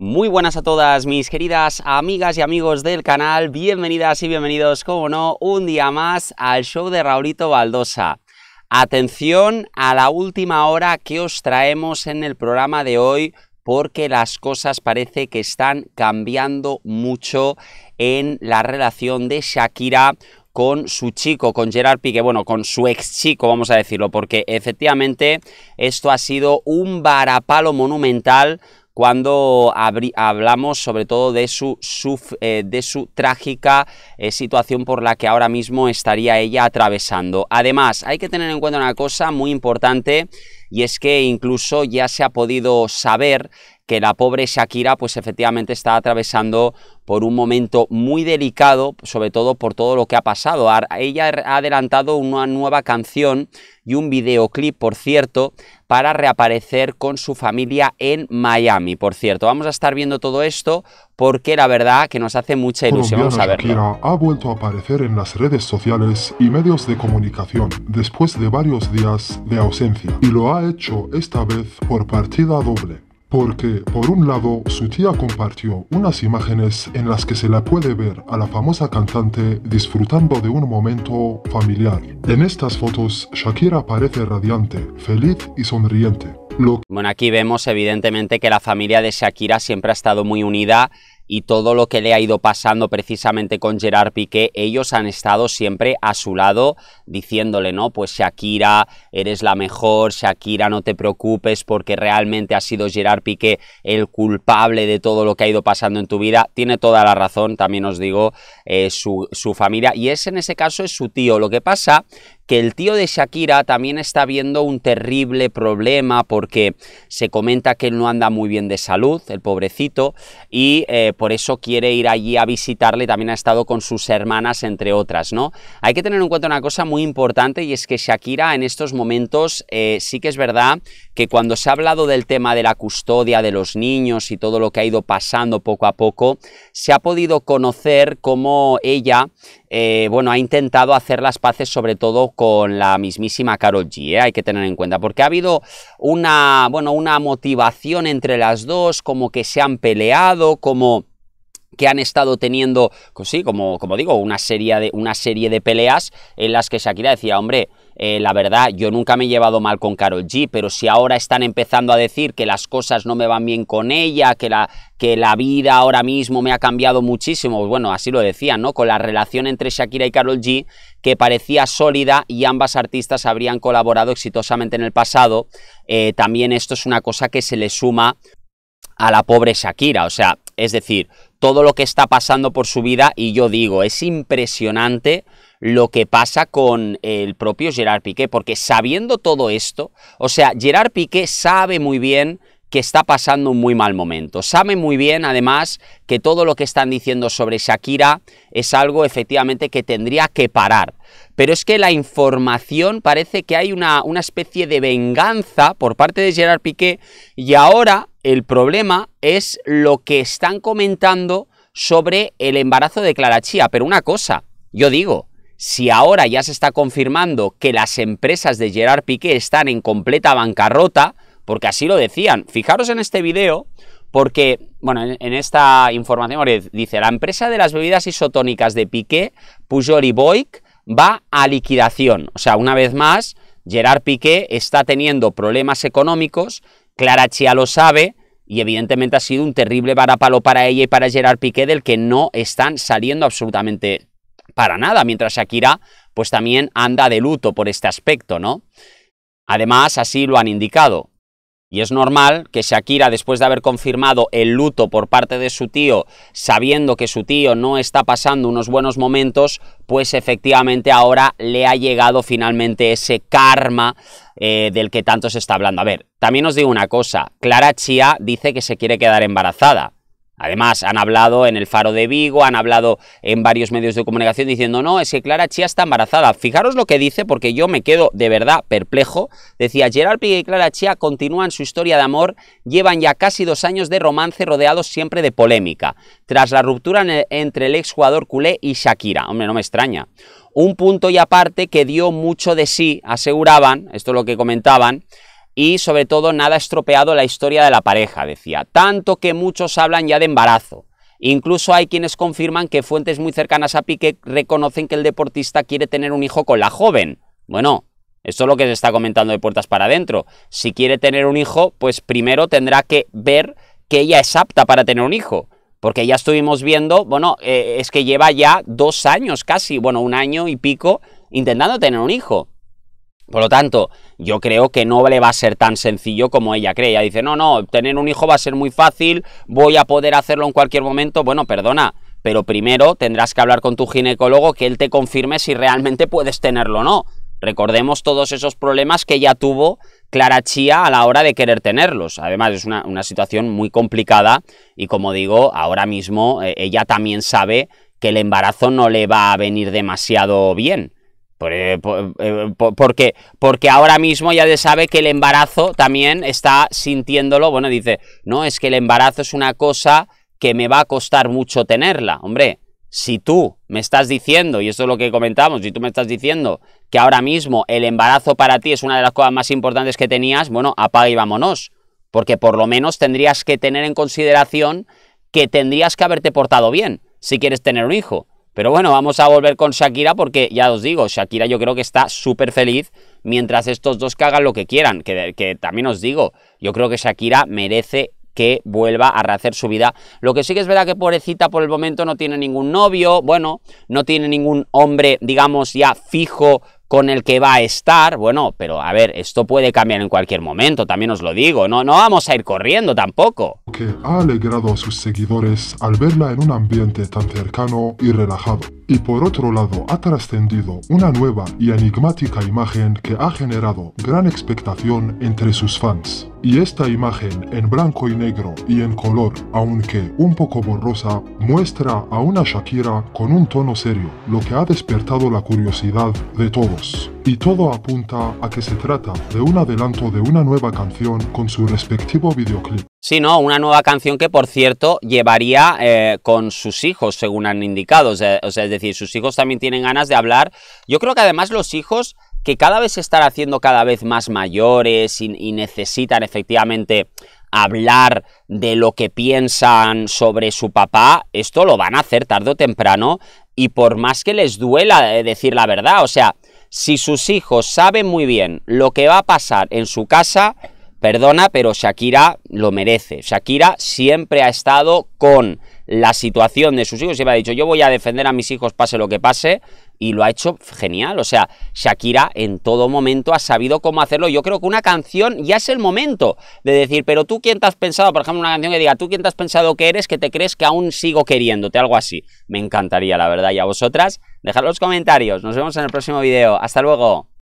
Muy buenas a todas mis queridas amigas y amigos del canal, bienvenidas y bienvenidos, como no, un día más al show de Raulito Baldosa. Atención a la última hora que os traemos en el programa de hoy porque las cosas parece que están cambiando mucho en la relación de Shakira con su chico, con Gerard Pique, bueno, con su ex chico, vamos a decirlo, porque efectivamente esto ha sido un varapalo monumental cuando hablamos sobre todo de su, eh, trágica eh, situación por la que ahora mismo estaría ella atravesando. Además, hay que tener en cuenta una cosa muy importante y es que incluso ya se ha podido saber que la pobre Shakira pues efectivamente está atravesando por un momento muy delicado, sobre todo por todo lo que ha pasado. Ella ha adelantado una nueva canción y un videoclip, por cierto, para reaparecer con su familia en Miami, por cierto. Vamos a estar viendo todo esto porque la verdad que nos hace mucha ilusión saberlo. Shakira ha vuelto a aparecer en las redes sociales y medios de comunicación después de varios días de ausencia y lo ha hecho esta vez por partida doble porque por un lado su tía compartió unas imágenes en las que se la puede ver a la famosa cantante disfrutando de un momento familiar. En estas fotos Shakira parece radiante, feliz y sonriente. Bueno, aquí vemos evidentemente que la familia de Shakira siempre ha estado muy unida y todo lo que le ha ido pasando precisamente con Gerard Piqué, ellos han estado siempre a su lado diciéndole, ¿no? Pues Shakira, eres la mejor, Shakira, no te preocupes porque realmente ha sido Gerard Piqué el culpable de todo lo que ha ido pasando en tu vida. Tiene toda la razón, también os digo, eh, su, su familia. Y es en ese caso es su tío. Lo que pasa que el tío de Shakira también está viendo un terrible problema porque se comenta que él no anda muy bien de salud, el pobrecito, y eh, por eso quiere ir allí a visitarle, también ha estado con sus hermanas, entre otras, ¿no? Hay que tener en cuenta una cosa muy importante y es que Shakira en estos momentos eh, sí que es verdad que cuando se ha hablado del tema de la custodia de los niños y todo lo que ha ido pasando poco a poco, se ha podido conocer cómo ella eh, bueno, ha intentado hacer las paces sobre todo con la mismísima Carol G, eh, hay que tener en cuenta, porque ha habido una, bueno, una motivación entre las dos, como que se han peleado, como que han estado teniendo, pues como, como digo, una serie, de, una serie de peleas en las que Shakira decía, hombre, eh, la verdad, yo nunca me he llevado mal con Carol G, pero si ahora están empezando a decir que las cosas no me van bien con ella, que la, que la vida ahora mismo me ha cambiado muchísimo, pues bueno, así lo decían, ¿no? Con la relación entre Shakira y Carol G, que parecía sólida y ambas artistas habrían colaborado exitosamente en el pasado, eh, también esto es una cosa que se le suma a la pobre Shakira, o sea, es decir, todo lo que está pasando por su vida y yo digo, es impresionante lo que pasa con el propio Gerard Piqué, porque sabiendo todo esto, o sea, Gerard Piqué sabe muy bien que está pasando un muy mal momento. Sabe muy bien, además, que todo lo que están diciendo sobre Shakira es algo efectivamente que tendría que parar. Pero es que la información parece que hay una, una especie de venganza por parte de Gerard Piqué y ahora el problema es lo que están comentando sobre el embarazo de Clara Chía. Pero una cosa, yo digo, si ahora ya se está confirmando que las empresas de Gerard Piqué están en completa bancarrota, porque así lo decían, fijaros en este video, porque, bueno, en, esta información dice, la empresa de las bebidas isotónicas de Piqué, Pujol y va a liquidación. O sea, una vez más, Gerard Piqué está teniendo problemas económicos, Clara Chia lo sabe, y evidentemente ha sido un terrible varapalo para ella y para Gerard Piqué del que no están saliendo absolutamente para nada, mientras Shakira pues también anda de luto por este aspecto, ¿no? Además, así lo han indicado. Y es normal que Shakira, después de haber confirmado el luto por parte de su tío, sabiendo que su tío no está pasando unos buenos momentos, pues efectivamente ahora le ha llegado finalmente ese karma eh, del que tanto se está hablando. A ver, también os digo una cosa, Clara Chia dice que se quiere quedar embarazada. Además, han hablado en el Faro de Vigo, han hablado en varios medios de comunicación diciendo, no, es que Clara Chía está embarazada. Fijaros lo que dice, porque yo me quedo de verdad perplejo. Decía, Gerard Piqué y Clara Chía continúan su historia de amor, llevan ya casi dos años de romance rodeados siempre de polémica, tras la ruptura entre el exjugador culé y Shakira. Hombre, no me extraña. Un punto y aparte que dio mucho de sí, aseguraban, esto es lo que comentaban, y sobre todo nada ha estropeado la historia de la pareja, decía, tanto que muchos hablan ya de embarazo. Incluso hay quienes confirman que fuentes muy cercanas a Piqué reconocen que el deportista quiere tener un hijo con la joven. Bueno, esto es lo que se está comentando de puertas para adentro. Si quiere tener un hijo, pues primero tendrá que ver que ella es apta para tener un hijo. Porque ya estuvimos viendo, bueno, eh, es que lleva ya dos años casi, bueno, un año y pico intentando tener un hijo. Por lo tanto, yo creo que no le va a ser tan sencillo como ella cree. Ella dice, no, no, tener un hijo va a ser muy fácil, voy a poder hacerlo en cualquier momento. Bueno, perdona, pero primero tendrás que hablar con tu ginecólogo que él te confirme si realmente puedes tenerlo o no. Recordemos todos esos problemas que ya tuvo Clara Chía a la hora de querer tenerlos. Además, es una, situación muy complicada y como digo, ahora mismo eh, ella también sabe que el embarazo no le va a venir demasiado bien. Eh, eh, porque, porque ahora mismo ya se sabe que el embarazo también está sintiéndolo. Bueno, dice, no, es que el embarazo es una cosa que me va a costar mucho tenerla. Hombre, si tú me estás diciendo, y esto es lo que comentamos, si tú me estás diciendo que ahora mismo el embarazo para ti es una de las cosas más importantes que tenías, bueno, apaga y vámonos. Porque por lo menos tendrías que tener en consideración que tendrías que haberte portado bien si quieres tener un hijo. Pero bueno, vamos a volver con Shakira porque ya os digo, Shakira yo creo que está súper feliz mientras estos dos que hagan lo que quieran, que, que también os digo, yo creo que Shakira merece que vuelva a rehacer su vida. Lo que sí que es verdad que pobrecita por el momento no tiene ningún novio, bueno, no tiene ningún hombre, digamos, ya fijo con el que va a estar, bueno, pero a ver, esto puede cambiar en cualquier momento, también os lo digo, no, no vamos a ir corriendo tampoco. Que ha alegrado a sus seguidores al verla en un ambiente tan cercano y relajado. Y por otro lado, ha trascendido una nueva y enigmática imagen que ha generado gran expectación entre sus fans. Y esta imagen en blanco y negro y en color, aunque un poco borrosa, muestra a una Shakira con un tono serio, lo que ha despertado la curiosidad de todos. Y todo apunta a que se trata de un adelanto de una nueva canción con su respectivo videoclip. Sí, ¿no? Una nueva canción que, por cierto, llevaría eh, con sus hijos, según han indicado. O sea, es decir, sus hijos también tienen ganas de hablar. Yo creo que además los hijos que cada vez se están haciendo cada vez más mayores y, y necesitan efectivamente hablar de lo que piensan sobre su papá, esto lo van a hacer tarde o temprano y por más que les duela eh, decir la verdad, o sea, si sus hijos saben muy bien lo que va a pasar en su casa, Perdona, pero Shakira lo merece. Shakira siempre ha estado con la situación de sus hijos. Siempre ha dicho, yo voy a defender a mis hijos pase lo que pase. Y lo ha hecho genial. O sea, Shakira en todo momento ha sabido cómo hacerlo. Yo creo que una canción ya es el momento de decir, pero tú quién te has pensado, por ejemplo, una canción que diga, tú quién te has pensado que eres, que te crees que aún sigo queriéndote, algo así. Me encantaría, la verdad. Y a vosotras, dejad los comentarios. Nos vemos en el próximo video. Hasta luego.